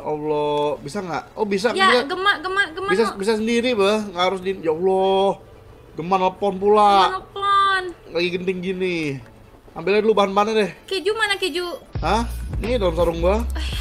ya Allah bisa nggak oh bisa ya gemak gemak gemak bisa bisa sendiri bah nggak harus di ya Allah gemak nelpon pula gemak lagi genting gini ambilnya dulu bahan-bahannya deh keju mana keju hah ini dalam sarung gua